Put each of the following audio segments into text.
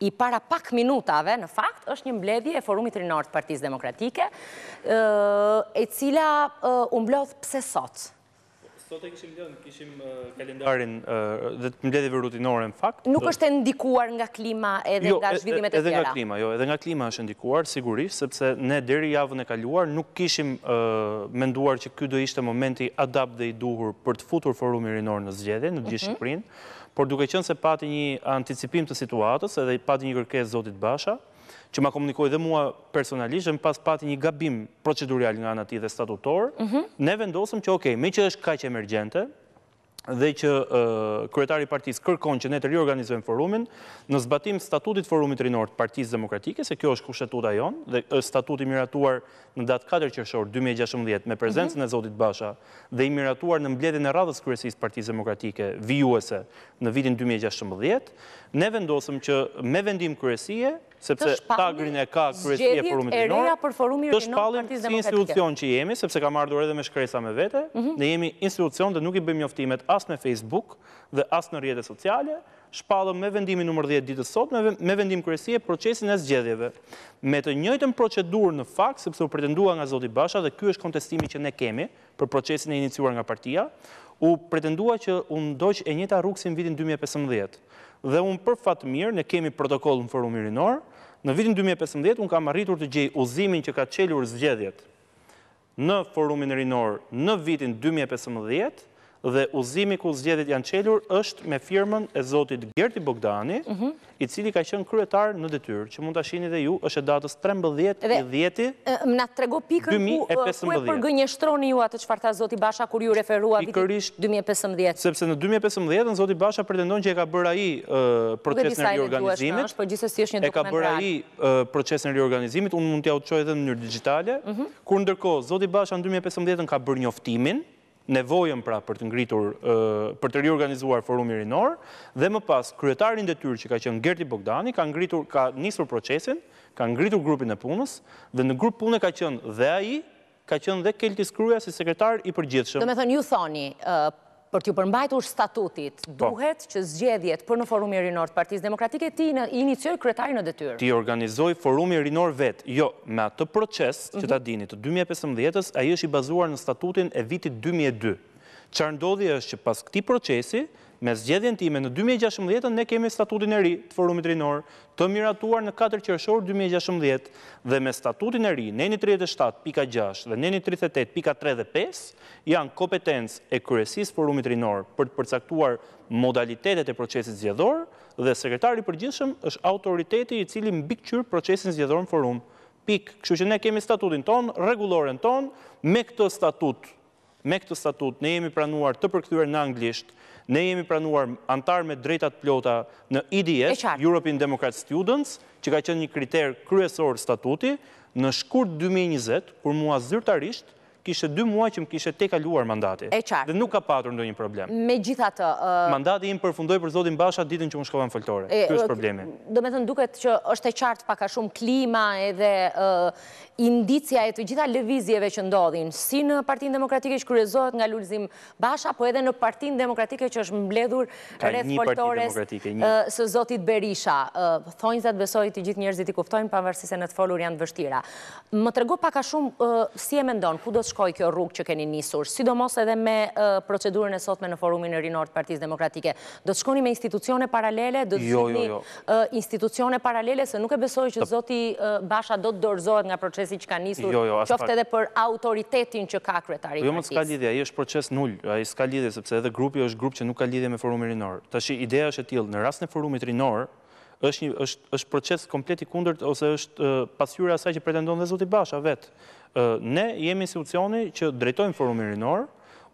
i para pak minutave, në fakt, është një mbledhje e forumit rinor të partiz demokratike, e cila umblodhë pse sot? Sot e këshim lënë, këshim kalendarin dhe të mbledhjeve rutinore në fakt. Nuk është e ndikuar nga klima edhe jo, nga zhvillimet e tjera? Jo, edhe nga klima, jo, edhe nga klima është ndikuar, sigurisht, sepse ne deri javën e kaluar nuk këshim menduar që kjo do ishte momenti adapt dhe i duhur për të futur forum i rinor në zgjede, në gjithë mhm. shqiprinë, por duke qënë se pati një anticipim të situatës, edhe pati një kërkes Zotit Basha, që ma komunikoj dhe mua personalisht, dhe më pas pati një gabim procedurial nga në ati dhe statutor, mhm. ne vendosëm që okej, me që është kaj që emergjente, dhe që kryetari partiz kërkon që ne të riorganizojmë forumin në zbatim statutit forumit rinor të partiz demokratike, se kjo është kushtetuta jonë, dhe statut i miratuar në datë 4 qërshor 2016 me prezencën mhm. e Zotit Basha dhe i miratuar në mbledin e radhës kërësis partiz demokratike vijuese në vitin 2016, ne vendosëm që me vendim kryesie sepse tagrin e ka kryesie forumit rinor, të shpallin si institucion që jemi, sepse ka mardur edhe me shkresa me vete, mhm. ne jemi institucion dhe nuk i bëjmë njoftimet asë në Facebook dhe asë në rjetët sociale, shpallëm me vendimin nëmër 10 ditës sot, me vendim kryesie procesin e zgjedhjeve. Me të njëjtën procedur në fakt, sepse u pretendua nga Zoti Basha dhe kjo është kontestimi që ne kemi për procesin e iniciuar nga partia, u pretendua që unë doq e njëta rrugë si në vitin 2015. Dhe unë për fatë mirë, në kemi protokoll në forum mirinor, në vitin 2015 unë kam arritur të gjej uzimin që ka qelur zgjedhjet në forumin rinor në vitin 2015, dhe uzimi ku zgjedit janë qelur është me firmën e Zotit Gerti Bogdani, i cili ka qënë kryetar në detyrë, që mund të ashini dhe ju, është e datës 13.10.2015. Më na trego pikën ku e përgënjështroni ju atë qëfar ta Zotit Basha kur ju referua vitit 2015. Sepse në 2015, Zotit Basha pretendon që e ka bëra i proces në riorganizimit, e ka bëra i proces në riorganizimit, unë mund t'ja utëqoj edhe në njërë digitale, mhm. kur ndërko, Zotit Basha në 2015 ka bërë njoftimin, nevojën pra për të ngritur, për të riorganizuar forumi rinor, dhe më pas, kryetarin dhe tyrë që ka qënë Gerti Bogdani, ka ngritur, ka njësur procesin, ka ngritur grupin e punës, dhe në grup punë ka qënë dhe aji, ka qënë dhe Kelti Skruja si sekretar i përgjithshëm. Do me thënë, ju thoni, për t'ju përmbajtë statutit, po. duhet që zgjedhjet për në forumin rinor të partiz demokratike ti në inicioj kretari në detyrë. Ti organizoj forumin rinor vetë, jo, me atë proces që ta mhm. dini të 2015-ës, a i është i bazuar në statutin e vitit 2002. Qarë ndodhje është që pas këti procesi, me zgjedhjen time në 2016 ne kemi statutin e ri të forumit rinor të miratuar në 4 qërëshor 2016 dhe me statutin e ri neni 37.6 dhe neni 38.3 dhe 5 janë kompetens e kërësis forumit rinor për të përcaktuar modalitetet e procesit zgjedhor dhe sekretari përgjithshëm është autoriteti i cili mbik procesin zgjedhor në forum pik, kështu që ne kemi statutin ton, reguloren ton, me këtë statut, me këtë statut, ne jemi pranuar të përkëtyre në anglisht, Ne jemi pranuar antar me drejtat plota në IDS, European Democrat Students, që ka qenë një kriter kryesor statuti, në shkurt 2020, kur mua zyrtarisht, kishte 2 muaj që më kishte te kaluar mandati. E qartë. Dhe nuk ka patur ndonjë problem. Me gjitha të... Mandati im përfundoj për zotin basha ditën që më shkova në foltore. Kjo është problemi. Do me thënë duket që është e qartë paka shumë klima edhe indicia e të gjitha levizjeve që ndodhin, si në partin demokratike që kërëzohet nga lullëzim basha, po edhe në partin demokratike që është mbledhur rreth foltores së zotit Berisha. gjithë njerëzit i kuftojnë, në të folur janë të vështira. Më shumë si e mendon, ku do shkoj kjo rrugë që keni njësur, sidomos edhe me procedurën e sotme në forumin e rinort partiz demokratike, do të shkoni me institucione paralele, do të shkoni jo, jo, jo. institucione paralele, se nuk e besoj që zoti basha do të dorzohet nga procesi që ka njësur, qofte edhe për autoritetin që ka kretari partiz. Po jo, më të ska lidhe, aji është proces nul, aji ska lidhe, sepse edhe grupi është grup që nuk ka lidhe me forumin rinort. Ta shi, ideja është e tilë, në rast në forumit rinort, është është është proces komplet i kundërt ose është pasqyra asaj që pretendon dhe zoti Basha vet. Ne jemi institucioni që drejtojmë forumin rinor.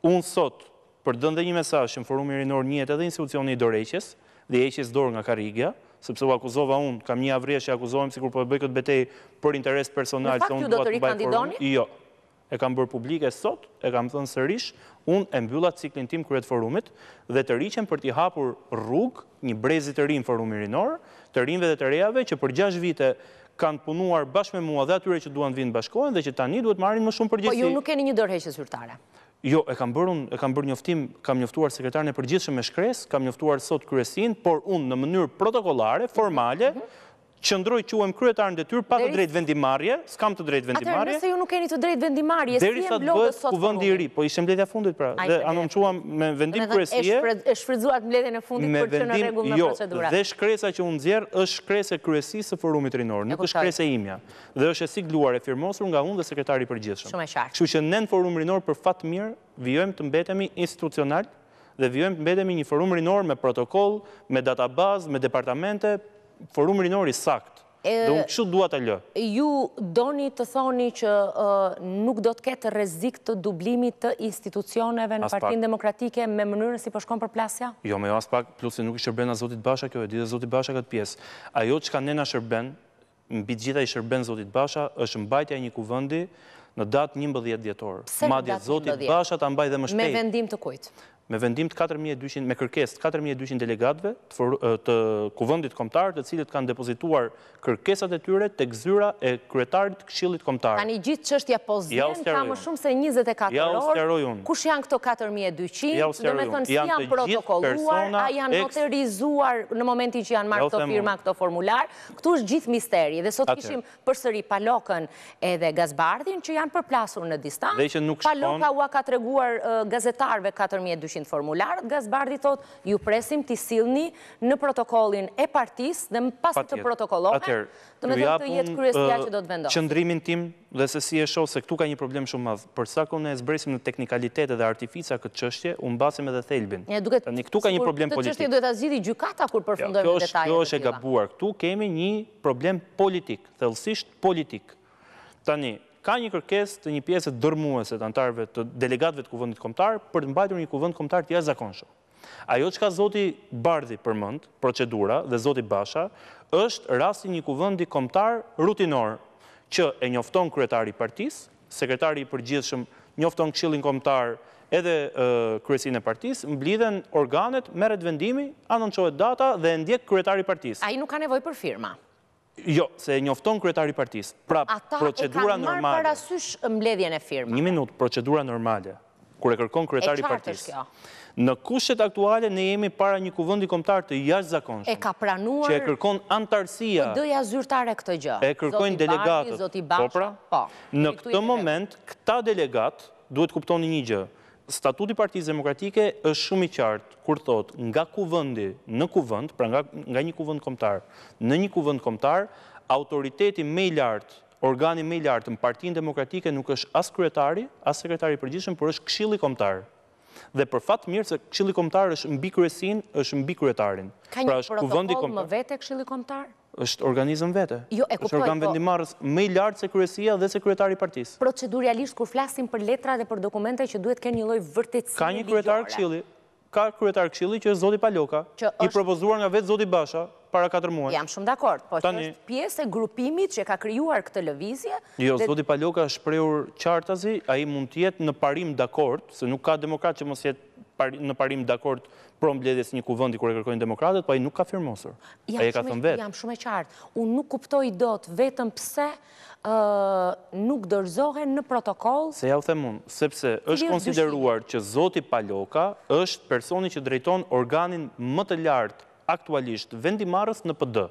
Unë sot për të dhënë një mesazh në forumin rinor njët edhe institucioni i Doreqës dhe heqjes dorë nga karigja, sepse u akuzova unë, kam një avrrje që akuzohem sikur po e bëj këtë betej për interes personal se ju do të bëj Jo. E kam bërë publike sot, e kam thënë sërish, unë e mbylla ciklin tim kryet forumit dhe të rriqem për të hapur rrug, një brezit të ri në forumin rinor të rinve dhe të rejave që për 6 vite kanë punuar bashkë me mua dhe atyre që duan vinë bashkojnë dhe që tani duhet marrin më shumë përgjithi. Po, ju nuk keni një dorëheqje zyrtare? Jo, e kam bërë unë, e kam bërë njoftim, kam njoftuar sekretarën e përgjithshëm me shkresë, kam njoftuar sot kryesin, por unë në mënyrë protokolare, formale, mhm qëndroj që uem kryetar në detyr, pa të drejt vendimarje, s'kam të drejt vendimarje. Atër, nëse ju nuk keni të drejt vendimarje, si jem blogës sot të i ri, po ishe mbledhja fundit pra, dhe anon quam me vendim kryesie. E shfridzuat mbledhjen e fundit për që në regull në jo, procedurat. Dhe shkresa që unë zjerë, është shkrese kryesisë së forumit rinor, nuk është shkrese imja. Dhe është e sik luar e firmosur nga unë dhe sekretari për gjithshëm. Shumë e qartë. Që që dhe vjojmë të mbetemi një forum rinor me protokoll, me database, me departamente, forum rinori sakt, dhe unë kështë duat e lë? Ju doni të thoni që nuk do të ketë rezik të dublimit të institucioneve në partinë demokratike me mënyrën si përshkon po për plasja? Jo, me jo as pak, plus nuk i shërben a Zotit Basha kjo, e di dhe Zotit Basha këtë piesë. Ajo që ka nena shërben, në bitë gjitha i shërben Zotit Basha, është mbajtja një kuvëndi, në datë 11 djetorë. Pse në datë Madje Zotit Basha të mbajtë dhe më shpejt. Me vendim të kujtë? me vendim të 4200, me kërkes të 4200 delegatve të kuvëndit komtarë, të cilët kanë depozituar kërkesat e tyre të këzyra e kretarit këshillit komtar. Tani gjithë që është ja pozdjen, ka më shumë se 24 orë, kush janë këto 4200, dhe me thënë si janë protokolluar, a janë noterizuar në momenti që janë marrë të firma këto formular, këtu është gjithë misteri, dhe sot kishim përsëri palokën edhe gazbardhin, që janë përplasur në distanë, palokëa ua ka treguar gazetarve 4200, në formularët, Gazbardi thot, ju presim të silni në protokollin e partis dhe më pas të protokollohet, të me të jetë kryesia që do të vendohet. Qëndrimin tim dhe se si e shohë se këtu ka një problem shumë madhë, përsa kone e zbresim në teknikalitete dhe artifica këtë qështje, unë basim edhe thelbin. këtu ka një problem politik. Këtu qështje duhet a zhidi gjukata kur përfundojme detajet. Kjo është e gabuar. Këtu kemi një problem politik, thelsisht politik. Tani, ka një kërkes të një pjesët dërmuese të antarëve të delegatëve të kuvëndit komtarë për të mbajtur një kuvënd komtarë të jashtë zakonshë. Ajo që ka Zoti Bardhi për mënd, procedura dhe Zoti Basha, është rasti një kuvëndi komtarë rutinor që e njofton kretari partis, sekretari për përgjithshëm njofton këshillin komtarë edhe kërësin e partis, mblidhen organet, meret vendimi, anonqohet data dhe ndjek kërëtari partis. A i nuk ka nevoj për firma? Jo, se e njofton kryetari partis. Pra, procedura normale... Ata e kanë marë parasysh mbledhjen e firma. Një minut, procedura normale, kur e kërkon kryetari partis. E qartë është kjo? Në kushtet aktuale, ne jemi para një kuvëndi komtar të jashtë zakonshëm. E ka pranuar... Që e kërkon antarësia... Për dëja zyrtare këtë gjë. E kërkojnë delegatët. Zoti Barri, Zoti Basha, po, pra? po. Në këtë moment, këta delegatë duhet kuptoni një gjë statuti partijës demokratike është shumë i qartë kur thotë nga kuvëndi në kuvënd, pra nga një kuvënd komtar, në një kuvënd komtar, autoriteti me i lartë, organi me i lartë në partijën demokratike nuk është asë kryetari, asë sekretari përgjishëm, për është kshili komtar. Dhe për fatë mirë se kshili komtar është mbi kryesin, është mbi kretarin. Ka një pra, protokoll më vete kshili komtar? është organizëm vete. Jo, e kuptoj. Është organ po- vendimarës më i lartë se kryesia dhe se i partisë. Proceduralisht kur flasim për letra dhe për dokumente që duhet kenë një lloj vërtetësie. Ka një kryetar këshilli, ka kryetar këshilli që është zoti Paloka, i propozuar nga vetë zoti Basha para 4 muaj. Jam shumë dakord, po që është pjesë e grupimit që ka krijuar këtë lëvizje. Jo, zoti Paloka është shprehur qartazi, ai mund të jetë në parim dakord, se nuk ka demokrat që mos jetë në parim dakord prom bledjes një kuvëndi kërë kërkojnë demokratët, pa po i nuk ka firmosër. A i ka thëmë vetë. Jam shumë e qartë. Unë nuk kuptoj do të vetëm pse nuk dërzohen në protokoll. Se ja u themun, sepse është konsideruar që Zoti Paloka është personi që drejton organin më të lartë aktualisht vendimarës në pëdë.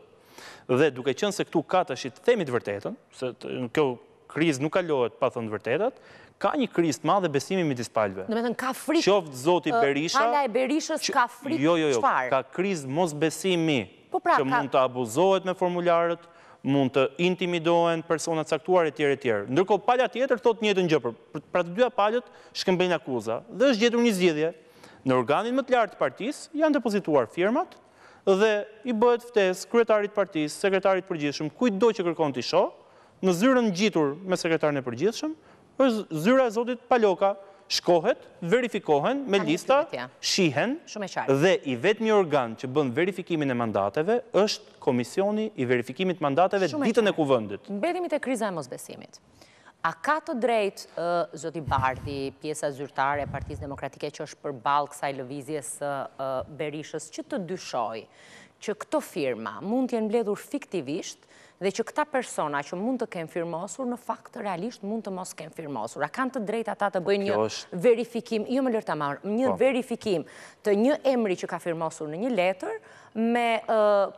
Dhe duke qënë se këtu ka të shqitë themit vërtetën, se kjo kriz nuk kalohet pa thënë vërtetat, ka një kriz të madhe besimi me disë palve. Në me thënë, ka frikë. Qoftë zoti Berisha. Pala e Berishës ka frikë qëfarë. Jo, jo, jo ka kriz mos besimi po pra, që mund të abuzohet me formularët, mund të intimidohen personat saktuar e tjere e tjere. Ndërko, pala tjetër, thot njëtë njëpër. Pra të dyja palët, shkëmbejnë akuza. Dhe është gjetur një zjedhje. Në organin më të lartë partis, janë depozituar firmat dhe i bëhet ftes kretarit partis, sekretarit përgjithshëm, kujt do që kërkon të isho, në zyrën gjitur me sekretarën e përgjithshëm, për zyra e Zotit Paloka shkohet, verifikohen, me lista, shihen, dhe i vetë organ që bën verifikimin e mandateve, është komisioni i verifikimit mandateve ditën e kuvëndit. Në bedimit e kriza e mosbesimit, a ka të drejt, zoti Bardi, pjesa zyrtare e partiz demokratike që është për balë kësaj lëvizjes berishës, që të dyshoj që këto firma mund të jenë bledhur fiktivisht, dhe që këta persona që mund të kemë firmosur, në fakt të realisht mund të mos kemë firmosur. A kanë të drejt ata të bëjnë një verifikim, jo më lërta marë, një po. verifikim të një emri që ka firmosur në një letër, me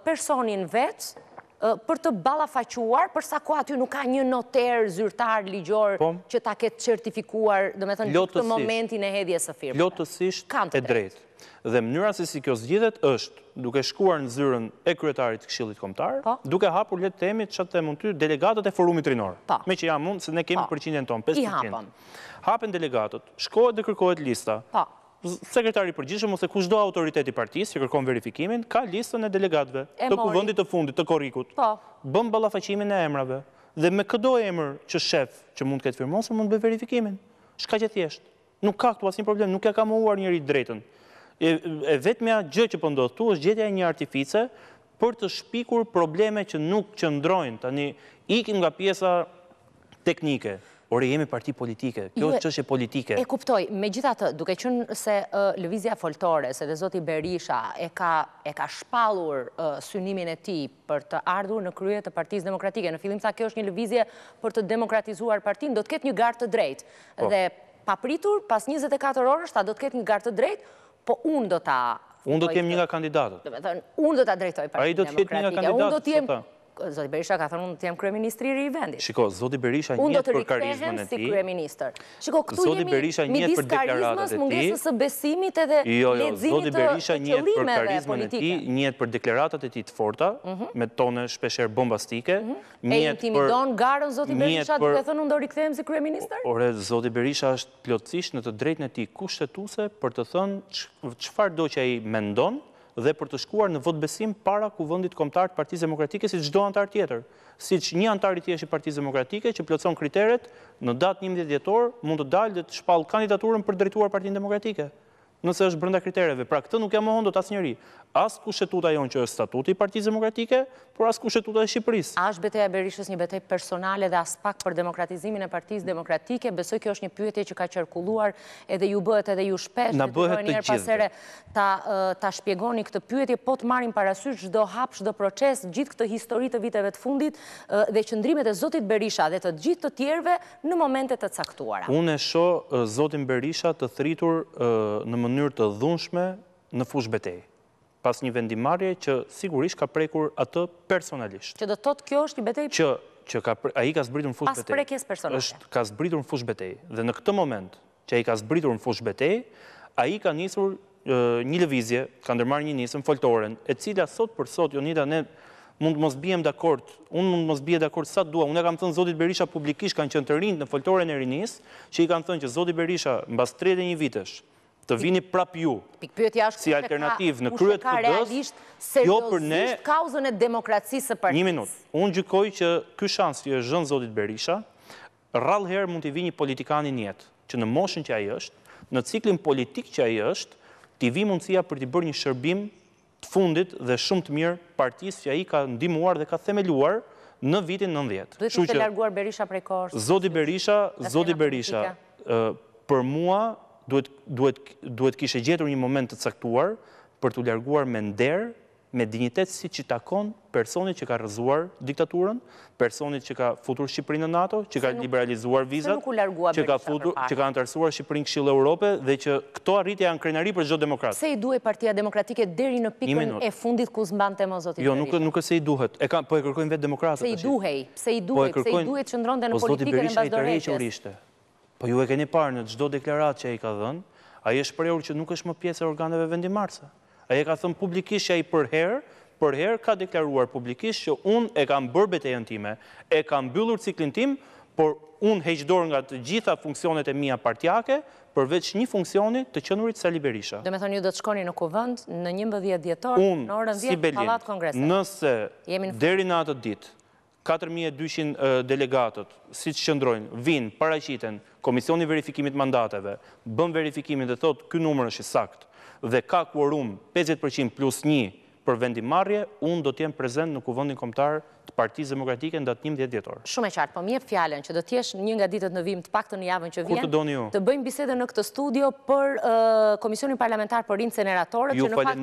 personin vetë për të balafaquar, përsa ku aty nuk ka një noter, zyrtar, ligjor, po. që ta ketë certifikuar, dhe me thënë, këtë momentin e hedhjes e firmë. Lotësisht e drejtë dhe mënyra se si kjo zgjidhet është duke shkuar në zyrën e kryetarit këshillit kombëtar, po. duke hapur letë të që të mund ty delegatët e forumit rinor. Po. Me që jam unë se ne kemi po. përqindjen tonë 5%. hapen. Hapen delegatët, shkohet dhe kërkohet lista. Sekretari përgjithshëm ose kushdo autoriteti partisë që kërkon verifikimin ka listën e delegatëve të kuvendit të fundit të korrikut. Po. Bën ballafaqimin e emrave dhe me këdo emër që shef që mund të ketë firmosur mund të bëj verifikimin. Shkaqe thjesht. Nuk ka këtu asnjë problem, nuk ja ka mohuar njëri drejtën e vetëmja gjë që pëndodhë po tu është gjetja e një artifice për të shpikur probleme që nuk qëndrojnë, tani ikim nga pjesa teknike, por e jemi parti politike, kjo është qështë e politike. E kuptoj, me gjitha të, duke qënë se Lëvizia Foltore, se dhe Zoti Berisha e ka shpalur synimin e ti për të ardhur në kryet të partiz demokratike, në filim sa kjo është një Lëvizia për të demokratizuar partin, do të ketë një gartë të drejtë. Po. Dhe papritur, pas 24 orështë, ta do të ketë një gartë të drejtë, Po unë do të... Unë do të jemë një nga kandidatët. Unë do të drejtoj partijë demokratike. A i do të jetë një nga kandidatët? Unë do të jemë po Zoti Berisha ka thënë unë të jem kryeministri i vendit. Shiko, Zoti Berisha njëhet për karizmën e tij. Unë do të rikthehem si kryeministër. Shiko, këtu Zoti Berisha karizmës, për deklaratat e tij. Mungesës së besimit edhe jo, jo, leximit. Zoti Berisha njëhet për karizmën e tij, njëhet për deklaratat e tij të forta, mhm. me tone shpeshherë bombastike, E -hmm. njëhet për intimidon garën Zoti Berisha të të thënë unë do rikthehem si kryeministër. Ore, Zoti Berisha është plotësisht në të drejtën e tij kushtetuese për të thënë çfarë do që ai mendon dhe për të shkuar në vot besim para kuvendit kombëtar të Partisë Demokratike si çdo antar tjetër, siç një antar i thjesht i Partisë Demokratike që plotson kriteret, në datë 11 dhjetor mund të dalë dhe të shpalë kandidaturën për drejtuar Partinë Demokratike nëse është brenda kritereve. Pra këtë nuk jam mohon dot asnjëri. As shetuta jonë që është statuti i Partisë Demokratike, por as shetuta e Shqipërisë. A është betejë e Berishës një betejë personale dhe as pak për demokratizimin e Partisë Demokratike? Besoj kjo është një pyetje që ka qarkulluar edhe ju bëhet edhe ju shpesh në bëhet të gjithë. Ta ta shpjegoni këtë pyetje, po të marrim parasysh çdo hap, çdo proces, gjithë këtë histori të viteve të fundit dhe qëndrimet e zotit Berisha dhe të gjithë të tjerëve në momente të caktuara. Unë e shoh zotin Berisha të thritur në mënyrë mënyrë të dhunshme në fush betej, pas një vendimarje që sigurisht ka prekur atë personalisht. Që do të thotë kjo është një betej? Që, që ka, a i ka zbritur në fush betej. Pas prekjes personalisht. është ka zbritur në fush betej. Dhe në këtë moment që a i ka zbritur në fush betej, a i ka njësur një lëvizje, ka ndërmar një njësën foltoren, e cila sot për sot, njëta ne mund të mos bijem dakord, unë mund të mos bijem dakord sa dua, unë e kam thënë Zotit Berisha publikisht kanë qënë të rinjë në foltore në rinjës, që i kam thënë që Zotit Berisha, në bas 31 vitesh, të vini prap ju si alternativë në kryet të dës, jo për ne... Një minut, unë gjykoj që kësh shansë që e zhënë Zodit Berisha, rralherë mund të vini politikani njetë, që në moshën që ajë është, në ciklin politik që ajë është, të vi vini mundësia për të bërë një shërbim të fundit dhe shumë të mirë partijës që aji ka ndimuar dhe ka themeluar në vitin 90. ndjetë. të të larguar Berisha prej korsë? Zodit Berisha, Zodit Berisha, për mua duhet kishe gjetur një moment të caktuar për të ljarguar me nderë, me dignitet si që takon personit që ka rëzuar diktaturën, personit që ka futur Shqiprinë në NATO, që ka liberalizuar vizat, që ka antarësuar Shqiprinë këshilë Europe, dhe që këto arritja janë krenari për gjithë demokratë. Se i duhe partia demokratike deri në pikën e fundit ku zëmban të mozotit? Jo, nuk e se i duhet, po e kërkojnë vetë demokratët. Se i duhej, se i po duhet se i duhe që shëndron dhe në po politikën e mbazdo rejtës. Po ju e keni parë në gjdo deklarat që i ka dhënë, a i është prejur që nuk është më pjesë e organeve vendimarsa. A i ka thënë publikisht që a i përherë, përherë ka deklaruar publikisht që unë e kam bërbet e jëntime, e kam byllur ciklin tim, por unë heqdor nga të gjitha funksionet e mija partjake, përveç një funksioni të qënurit sa liberisha. Dhe me thënë ju dhe të shkoni në kuvënd në një mbëdhjet djetor, në orën dhjet të halat Unë, si nëse deri në atë ditë, 4.200 delegatët, si që qëndrojnë, vinë, paraqiten, Komisioni Verifikimit Mandateve, bën verifikimin dhe thotë, kë numër është sakt, dhe ka kuorum 50% plus 1 për vendimarje, unë do t'jem prezent në kuvëndin komtarë partizë demokratike në datë 11 djetë Shumë e qartë, po mje fjallën që do t'jesh një nga ditët në vim të pak të një javën që vjen, të bëjmë bisede në këtë studio për Komisionin Parlamentar për Inceneratorët, që në fakt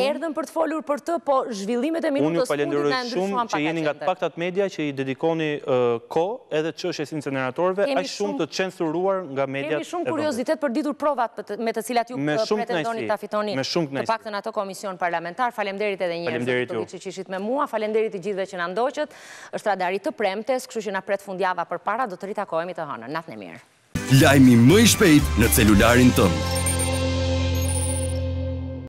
erdhën për të folur për të, po zhvillimet e minutës studi në ndryshuan pak qëndër. Unë ju falenderoj shumë që jeni nga të pak të atë media që i dedikoni ko edhe që është inceneratorëve, a shumë të censuruar nga mediat e Kemi shumë për ndoqët, është radari të premtes, këshu që na pret fundjava për para, do të rritakojemi të hënë. Natë në mirë. Lajmi më i shpejt në celularin tëmë.